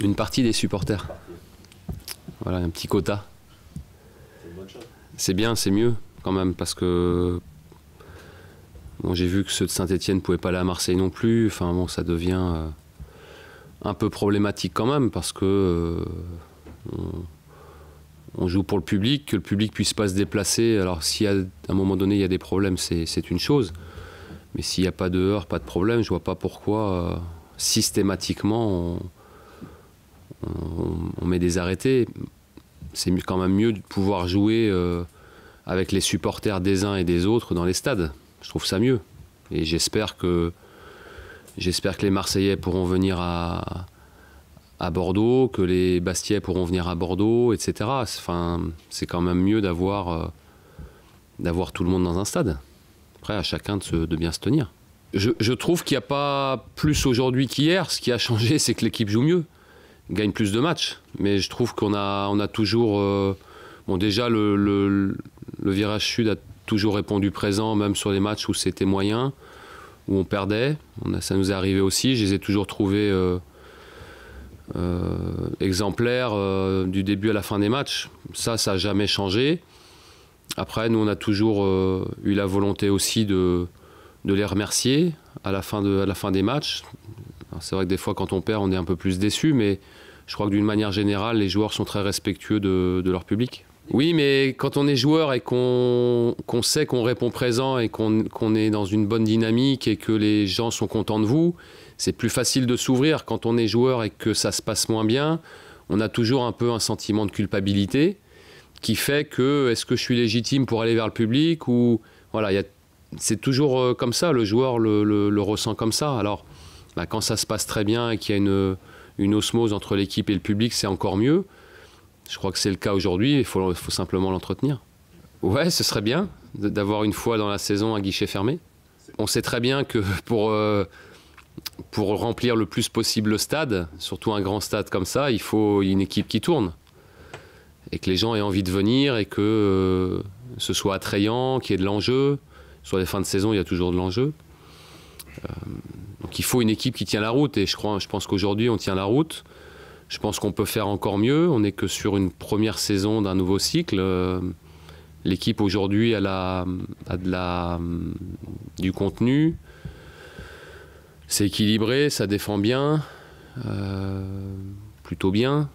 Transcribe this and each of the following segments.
Une partie des supporters. Voilà, un petit quota. C'est bien, c'est mieux quand même, parce que bon, j'ai vu que ceux de Saint-Etienne ne pouvaient pas aller à Marseille non plus. Enfin bon, ça devient euh, un peu problématique quand même, parce que euh, on, joue pour le public, que le public puisse pas se déplacer. Alors si à un moment donné il y a des problèmes, c'est une chose. Mais s'il n'y a pas de heurts, pas de problème, je vois pas pourquoi euh, systématiquement on, met des arrêtés. C'est quand même mieux de pouvoir jouer euh, avec les supporters des uns et des autres dans les stades. Je trouve ça mieux. Et j'espère que, j'espère que les Marseillais pourront venir à, Bordeaux, que les Bastiais pourront venir à Bordeaux, etc. Enfin, c'est quand même mieux d'avoir, euh, d'avoir tout le monde dans un stade. Après, à chacun de, bien se tenir. je trouve qu'il n'y a pas plus aujourd'hui qu'hier. Ce qui a changé, c'est que l'équipe joue mieux gagne plus de matchs. Mais je trouve qu'on a, on a toujours. Euh, bon, déjà, le, le, virage sud a toujours répondu présent, même sur les matchs où c'était moyen, où on perdait. ça nous est arrivé aussi. Je les ai toujours trouvés euh, euh, exemplaires du début à la fin des matchs. Ça, ça n'a jamais changé. Après, nous, on a toujours eu la volonté aussi de, de les remercier à la fin, de, à la fin des matchs. C'est vrai que des fois, quand on perd, on est un peu plus déçu, mais je crois que d'une manière générale, les joueurs sont très respectueux de, leur public. Oui, mais quand on est joueur et qu'on sait qu'on répond présent et qu'on est dans une bonne dynamique et que les gens sont contents de vous, c'est plus facile de s'ouvrir. Quand on est joueur et que ça se passe moins bien, on a toujours un peu un sentiment de culpabilité qui fait que est-ce que je suis légitime pour aller vers le public ou voilà, c'est toujours euh, comme ça. Le joueur le, le ressent comme ça. Alors. Bah, quand ça se passe très bien et qu'il y a une, osmose entre l'équipe et le public, c'est encore mieux. Je crois que c'est le cas aujourd'hui, il faut, simplement l'entretenir. Ouais, ce serait bien d'avoir une fois dans la saison un guichet fermé. On sait très bien que pour, euh, pour remplir le plus possible le stade, surtout un grand stade comme ça, il faut une équipe qui tourne. Et que les gens aient envie de venir et que euh, ce soit attrayant, qu'il y ait de l'enjeu. Sur les fins de saison, il y a toujours de l'enjeu. Euh, donc il faut une équipe qui tient la route et je, crois, je pense qu'aujourd'hui on tient la route. Je pense qu'on peut faire encore mieux. On n'est que sur une première saison d'un nouveau cycle. Euh, l'équipe aujourd'hui a, la, euh, du contenu. C'est équilibré, ça défend bien, plutôt bien.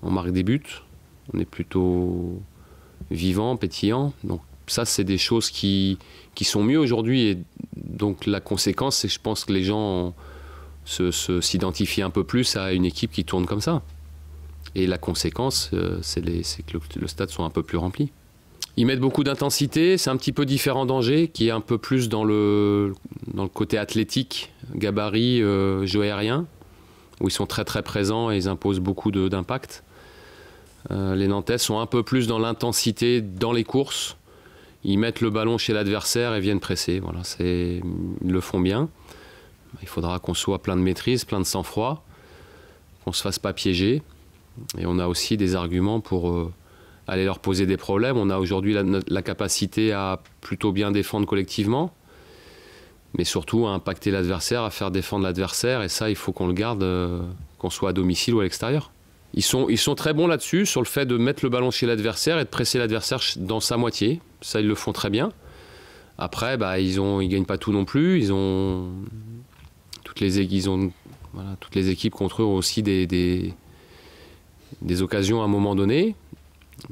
on marque des buts, on est plutôt vivant, pétillant. Donc ça, c'est des choses qui, qui sont mieux aujourd'hui et donc la conséquence, c'est que je pense que les gens s'identifient se, un peu plus à une équipe qui tourne comme ça. Et la conséquence, euh, c'est que le, stade soit un peu plus rempli. Ils mettent beaucoup d'intensité, c'est un petit peu différent d'Angers, qui est un peu plus dans le, dans le côté athlétique, gabarit, euh, jeu aérien, où ils sont très très présents et ils imposent beaucoup d'impact. Euh, les Nantais sont un peu plus dans l'intensité, dans les courses, ils mettent le ballon chez l'adversaire et viennent presser. Voilà, ils le font bien. Il faudra qu'on soit plein de maîtrise, plein de sang-froid, qu'on ne se fasse pas piéger. Et on a aussi des arguments pour euh, aller leur poser des problèmes. On a aujourd'hui la, capacité à plutôt bien défendre collectivement, mais surtout à impacter l'adversaire, à faire défendre l'adversaire. Et ça, il faut qu'on le garde, euh, qu'on soit à domicile ou à l'extérieur. Ils sont, ils sont très bons là-dessus, sur le fait de mettre le ballon chez l'adversaire et de presser l'adversaire dans sa moitié. Ça, ils le font très bien. Après, bah, ils ne ils gagnent pas tout non plus. Ils ont toutes les, toutes les équipes contre eux ont aussi des, occasions à un moment donné.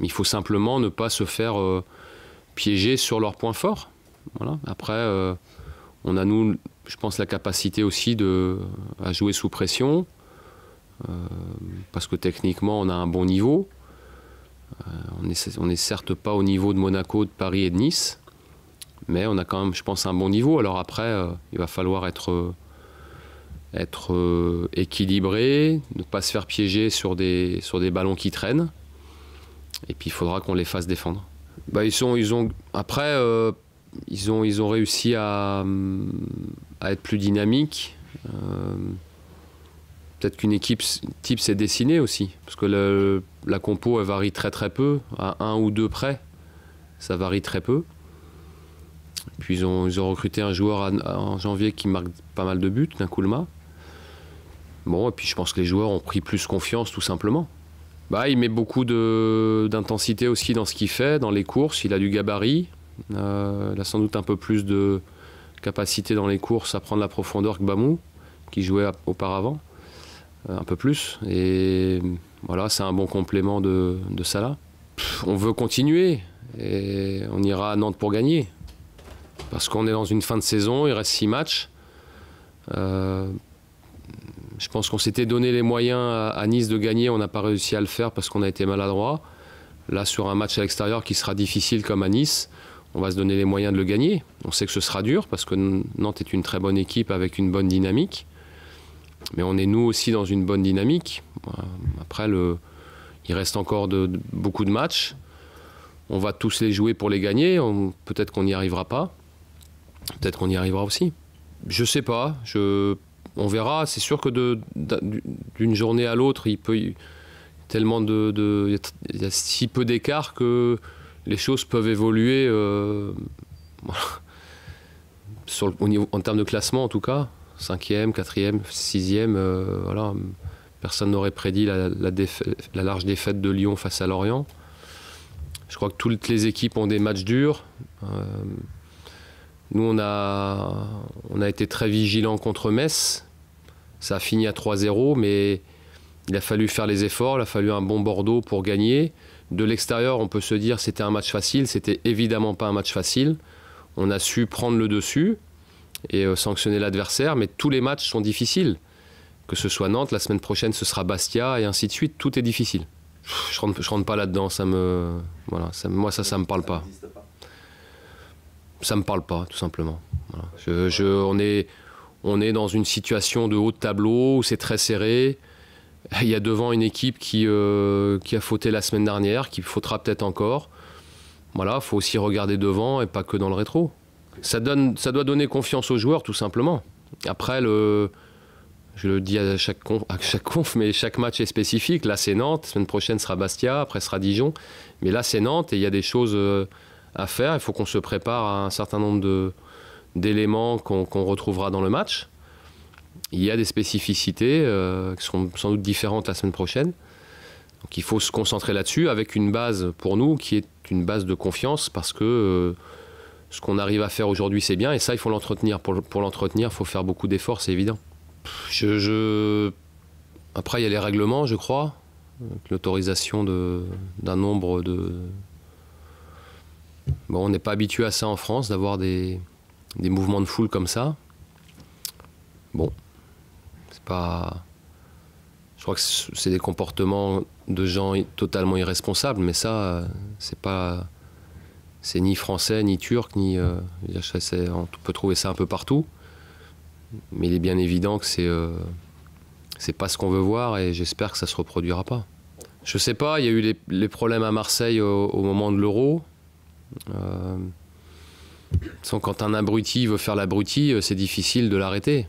Il faut simplement ne pas se faire euh, piéger sur leurs points forts. Après, euh, on a nous, je pense, la capacité aussi de à jouer sous pression. Euh, parce que techniquement, on a un bon niveau. Euh, on n'est certes pas au niveau de Monaco, de Paris et de Nice, mais on a quand même, je pense, un bon niveau. Alors après, euh, il va falloir être être équilibré, ne pas se faire piéger sur des, sur des ballons qui traînent. Et puis il faudra qu'on les fasse défendre. Bah, ils sont, ils ont, après, ils, ont, ils ont réussi à, être plus dynamiques peut-être qu'une équipe type s'est dessinée aussi, parce que la compo elle varie très très peu, à un ou deux près, ça varie très peu. Puis ils ont, recruté un joueur en janvier qui marque pas mal de buts, d'un Bon, et puis je pense que les joueurs ont pris plus confiance tout simplement. Bah, il met beaucoup d'intensité aussi dans ce qu'il fait, dans les courses, il a du gabarit, euh, il a sans doute un peu plus de capacité dans les courses à prendre la profondeur que Bamou, qui jouait auparavant. Euh, un peu plus. Et voilà, c'est un bon complément de, de là. on veut continuer et on ira à Nantes pour gagner. Parce qu'on est dans une fin de saison, il reste six matchs. Euh, je pense qu'on s'était donné les moyens à Nice de gagner, on n'a pas réussi à le faire parce qu'on a été maladroit. Là, sur un match à l'extérieur qui sera difficile comme à Nice, on va se donner les moyens de le gagner. On sait que ce sera dur parce que Nantes est une très bonne équipe avec une bonne dynamique mais on est nous aussi dans une bonne dynamique. Après, il reste encore beaucoup de matchs. On va tous les jouer pour les gagner. Peut-être qu'on n'y arrivera pas. Peut-être qu'on y arrivera aussi. Je sais pas. on verra. C'est sûr que d'une journée à l'autre, il peut y, tellement de, a si peu d'écart que les choses peuvent évoluer. Euh, en termes de classement en tout cas, Cinquième, quatrième, sixième, 6 euh, Personne n'aurait prédit la, large défaite de Lyon face à Lorient. Je crois que toutes les équipes ont des matchs durs. Euh, nous, on a, été très vigilants contre Metz. Ça a fini à 3-0, mais il a fallu faire les efforts, il a fallu un bon Bordeaux pour gagner. De l'extérieur, on peut se dire c'était un match facile. C'était évidemment pas un match facile. On a su prendre le dessus et euh, sanctionner l'adversaire. Mais tous les matchs sont difficiles. Que ce soit Nantes, la semaine prochaine ce sera Bastia et ainsi de suite. Tout est difficile. Je ne je rentre pas là-dedans. Ça me, voilà, moi ça, ça me parle pas. Ça me parle pas, tout simplement. Je, on est, on est dans une situation de haut de tableau où c'est très serré. Il y a devant une équipe qui, euh, qui a fauté la semaine dernière, qui fautera peut-être encore. Voilà, faut aussi regarder devant et pas que dans le rétro ça, donne, ça doit donner confiance aux joueurs, tout simplement. Après, le, je le dis à chaque, conf, à chaque conf, mais chaque match est spécifique. Là, c'est Nantes. La semaine prochaine sera Bastia. Après, sera Dijon. Mais là, c'est Nantes et il y a des choses euh, à faire. Il faut qu'on se prépare à un certain nombre d'éléments qu'on retrouvera dans le match. Il y a des spécificités euh, qui seront sans doute différentes la semaine prochaine. Donc, il faut se concentrer là-dessus avec une base pour nous qui est une base de confiance parce que. Euh, ce qu'on arrive à faire aujourd'hui, c'est bien. Et ça, il faut l'entretenir. Pour, l'entretenir, il faut faire beaucoup d'efforts, c'est évident. Je, Après, il y a les règlements, je crois. L'autorisation d'un nombre de. Bon, on n'est pas habitué à ça en France, d'avoir des, des mouvements de foule comme ça. Bon, c'est pas. Je crois que c'est des comportements de gens totalement irresponsables, mais ça, euh, c'est pas c'est ni français, ni turc, ni. Euh, on peut trouver ça un peu partout. Mais il est bien évident que c'est euh, c'est pas ce qu'on veut voir et j'espère que ça se reproduira pas. Je sais pas, il y a eu les, problèmes à Marseille au, moment de l'euro. Euh, quand un abruti veut faire l'abruti, euh, c'est difficile de l'arrêter.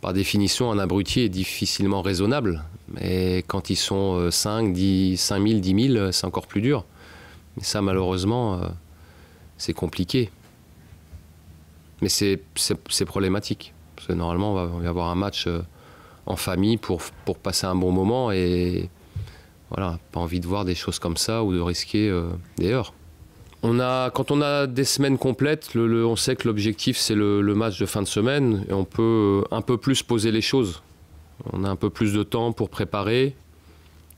Par définition, un abruti est difficilement raisonnable. Mais quand ils sont 5, 10, 5 000, 10 000, c'est encore plus dur ça, malheureusement, euh, c'est compliqué. Mais c'est problématique. Parce que normalement, on va, y avoir un match euh, en famille pour, pour passer un bon moment et voilà, pas envie de voir des choses comme ça ou de risquer euh, des heures. On a, quand on a des semaines complètes, on sait que l'objectif c'est le, le, match de fin de semaine et on peut un peu plus poser les choses. On a un peu plus de temps pour préparer.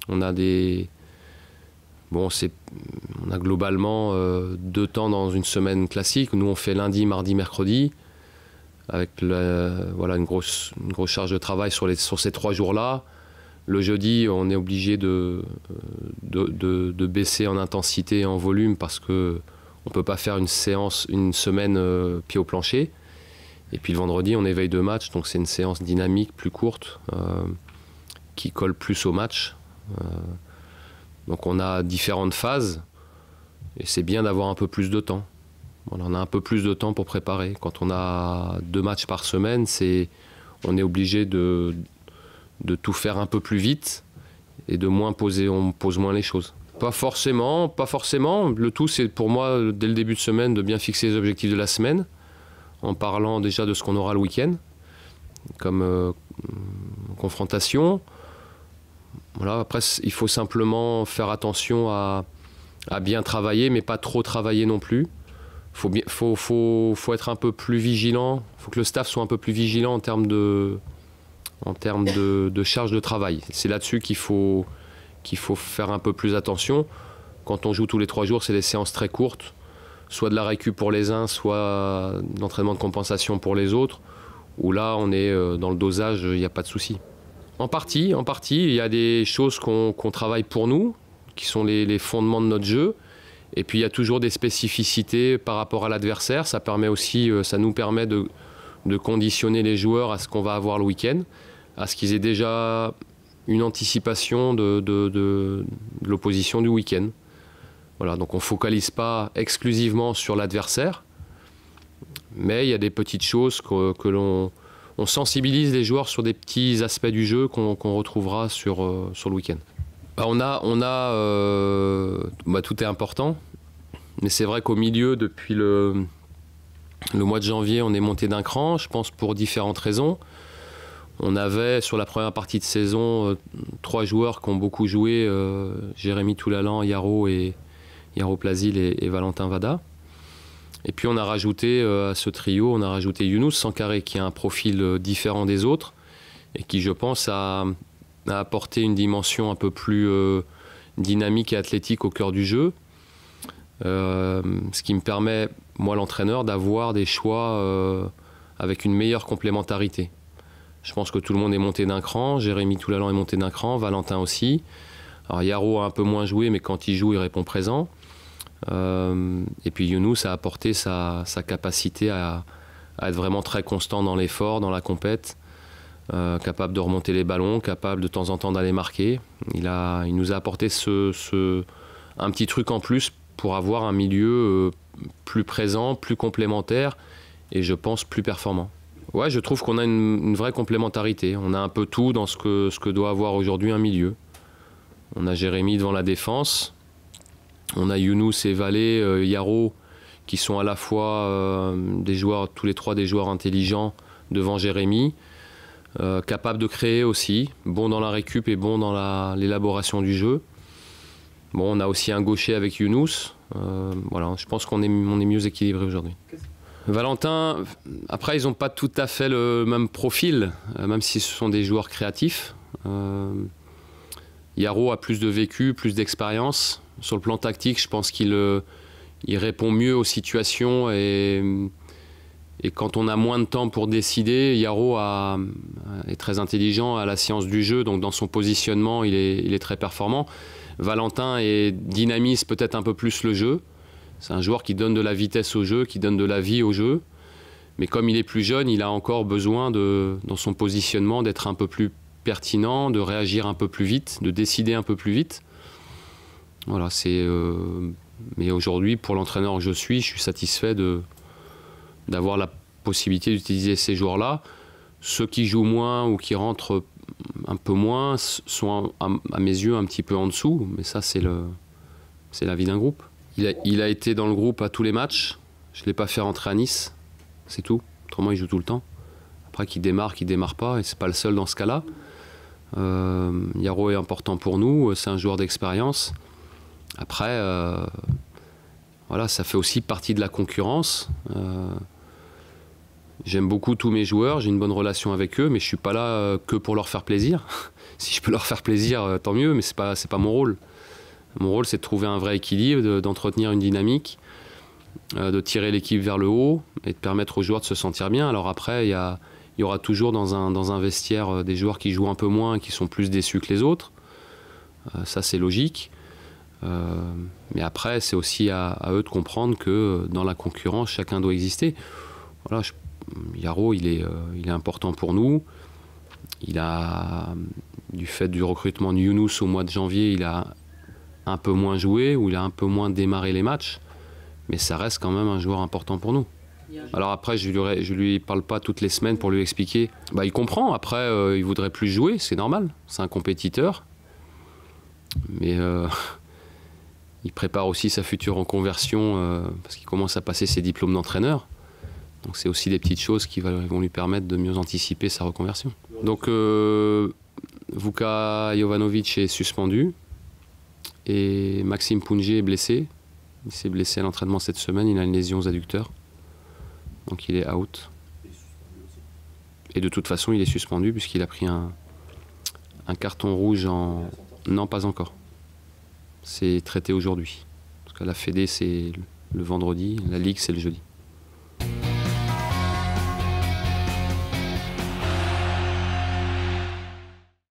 On a des, Bon, on a globalement euh, deux temps dans une semaine classique. Nous, on fait lundi, mardi, mercredi, avec voilà, une, grosse, grosse charge de travail sur, les, sur ces trois jours-là. Le jeudi, on est obligé de, euh, de, baisser en intensité et en volume parce qu'on ne peut pas faire une séance, une semaine euh, pied au plancher. Et puis le vendredi, on éveille deux matchs, donc c'est une séance dynamique, plus courte, qui colle plus au match. Donc on a différentes phases et c'est bien d'avoir un peu plus de temps. On a un peu plus de temps pour préparer. Quand on a deux matchs par semaine, c'est on est obligé de, tout faire un peu plus vite et de moins poser, on pose moins les choses. Pas forcément, pas forcément. Le tout, c'est pour moi, dès le début de semaine, de bien fixer les objectifs de la semaine, en parlant déjà de ce qu'on aura le week-end, comme euh, confrontation, après, il faut simplement faire attention à, bien travailler, mais pas trop travailler non plus. Il faut, être un peu plus vigilant, il faut que le staff soit un peu plus vigilant en termes de, en de, charge de travail. C'est là-dessus qu'il faut, qu'il faut faire un peu plus attention. Quand on joue tous les trois jours, c'est des séances très courtes, soit de la récup pour les uns, soit d'entraînement de compensation pour les autres, où là, on est euh, dans le dosage, il n'y a pas de souci. En partie, en partie. Il y a des choses qu'on travaille pour nous, qui sont les, fondements de notre jeu. Et puis il y a toujours des spécificités par rapport à l'adversaire. Ça permet aussi, euh, ça nous permet de, conditionner les joueurs à ce qu'on va avoir le week-end, à ce qu'ils aient déjà une anticipation de, l'opposition du week-end. Voilà, donc on ne focalise pas exclusivement sur l'adversaire, mais il y a des petites choses que l'on on sensibilise les joueurs sur des petits aspects du jeu qu'on retrouvera sur, euh, sur le week-end. Bah, on a, on a euh, bah, tout est important, mais c'est vrai qu'au milieu, depuis le, le mois de janvier, on est monté d'un cran, je pense pour différentes raisons. On avait sur la première partie de saison euh, trois joueurs qui ont beaucoup joué, Jérémy Toulalan, Yaro et Yaro Plazil et Valentin Vada. Et puis on a rajouté euh, à ce trio, on a rajouté Younous Sankaré qui a un profil euh, différent des autres et qui, je pense, a, apporté une dimension un peu plus euh, dynamique et athlétique au cœur du jeu. ce qui me permet, moi l'entraîneur, d'avoir des choix avec une meilleure complémentarité. Je pense que tout le monde est monté d'un cran, Jérémy Toulalan est monté d'un cran, Valentin aussi. Alors Yaro a un peu moins joué, mais quand il joue, il répond présent. Euh, et puis Younous a apporté sa, sa capacité à, être vraiment très constant dans l'effort, dans la compète, euh, capable de remonter les ballons, capable de temps en temps d'aller marquer. Il, a, il nous a apporté ce, ce, un petit truc en plus pour avoir un milieu euh, plus présent, plus complémentaire et je pense plus performant. Ouais, je trouve qu'on a une, une, vraie complémentarité. On a un peu tout dans ce que, ce que doit avoir aujourd'hui un milieu. On a Jérémy devant la défense, on a Younous et Valé, euh, Yaro, qui sont à la fois euh, des joueurs, tous les trois des joueurs intelligents devant Jérémy, euh, capables de créer aussi, bon dans la récup et bon dans l'élaboration du jeu. Bon, on a aussi un gaucher avec Younous. voilà, je pense qu'on est, on est mieux équilibré aujourd'hui. Valentin, après, ils n'ont pas tout à fait le même profil, même si ce sont des joueurs créatifs. Yaro a plus de vécu, plus d'expérience sur le plan tactique, je pense qu'il euh, il répond mieux aux situations et, quand on a moins de temps pour décider, Yaro est très intelligent à la science du jeu, donc dans son positionnement, il est, très performant. Valentin est, dynamise peut-être un peu plus le jeu. C'est un joueur qui donne de la vitesse au jeu, qui donne de la vie au jeu. Mais comme il est plus jeune, il a encore besoin, de, dans son positionnement, d'être un peu plus pertinent, de réagir un peu plus vite, de décider un peu plus vite. Euh, mais aujourd'hui, pour l'entraîneur que je suis, je suis satisfait d'avoir la possibilité d'utiliser ces joueurs-là. Ceux qui jouent moins ou qui rentrent un peu moins sont à, mes yeux un petit peu en dessous, mais ça c'est la vie d'un groupe. Il a, été dans le groupe à tous les matchs. Je ne l'ai pas fait rentrer à Nice, c'est tout. Autrement, il joue tout le temps. Après, qu'il démarre, qu'il démarre pas, et c'est pas le seul dans ce cas-là. Euh, Yaro est important pour nous, c'est un joueur d'expérience. Après, euh, voilà, ça fait aussi partie de la concurrence. Euh, j'aime beaucoup tous mes joueurs, j'ai une bonne relation avec eux, mais je ne suis pas là euh, que pour leur faire plaisir. si je peux leur faire plaisir, tant mieux, mais c'est pas pas mon rôle. Mon rôle, c'est de trouver un vrai équilibre, d'entretenir une dynamique, de tirer l'équipe vers le haut et de permettre aux joueurs de se sentir bien. Alors après, il y, aura toujours dans un, vestiaire des joueurs qui jouent un peu moins, qui sont plus déçus que les autres. ça, c'est logique. Euh, mais après, c'est aussi à, eux de comprendre que euh, dans la concurrence, chacun doit exister. Voilà, Yaro, il est, euh, il est important pour nous. Il a, du fait du recrutement de Younous au mois de janvier, il a un peu moins joué ou il a un peu moins démarré les matchs. Mais ça reste quand même un joueur important pour nous. Alors après, je lui, lui parle pas toutes les semaines pour lui expliquer. Bah, il comprend. Après, il voudrait plus jouer, c'est normal. C'est un compétiteur. Mais Il prépare aussi sa future reconversion euh, parce qu'il commence à passer ses diplômes d'entraîneur. Donc c'est aussi des petites choses qui vont lui permettre de mieux anticiper sa reconversion. Donc euh, Vuka Jovanovic est suspendu et Maxime Pungé est blessé. Il s'est blessé à l'entraînement cette semaine, il a une lésion aux adducteurs. Donc il est out. Et de toute façon, il est suspendu puisqu'il a pris un carton rouge en... Non, pas encore c'est traité aujourd'hui. Parce que la Fédé, c'est le vendredi, la Ligue, c'est le jeudi.